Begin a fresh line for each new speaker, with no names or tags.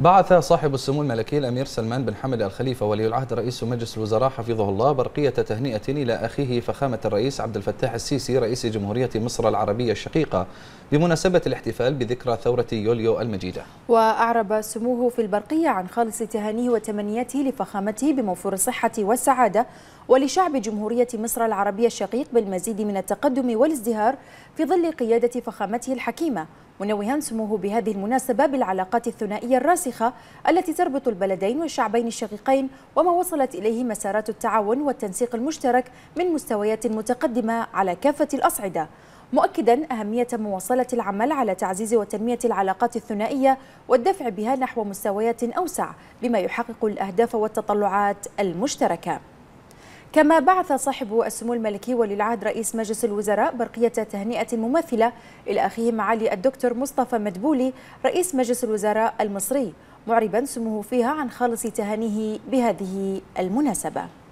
بعث صاحب السمو الملكي الأمير سلمان بن حمد الخليفة ولي العهد رئيس مجلس الوزراء حفظه الله برقية تهنئة إلى أخيه فخامة الرئيس عبد الفتاح السيسي رئيس جمهورية مصر العربية الشقيقة بمناسبة الاحتفال بذكرى ثورة يوليو المجيدة
وأعرب سموه في البرقية عن خالص تهانيه وتمنياته لفخامته بموفور الصحة والسعادة ولشعب جمهورية مصر العربية الشقيق بالمزيد من التقدم والازدهار في ظل قيادة فخامته الحكيمة منوها سموه بهذه المناسبة بالعلاقات الثنائية الراسخة التي تربط البلدين والشعبين الشقيقين وما وصلت إليه مسارات التعاون والتنسيق المشترك من مستويات متقدمة على كافة الأصعدة مؤكدا أهمية مواصلة العمل على تعزيز وتنمية العلاقات الثنائية والدفع بها نحو مستويات أوسع بما يحقق الأهداف والتطلعات المشتركة كما بعث صاحب السمو الملكي ولي العهد رئيس مجلس الوزراء برقية تهنئة مماثلة إلى أخيه معالي الدكتور مصطفى مدبولي رئيس مجلس الوزراء المصري معربا سموه فيها عن خالص تهانيه بهذه المناسبة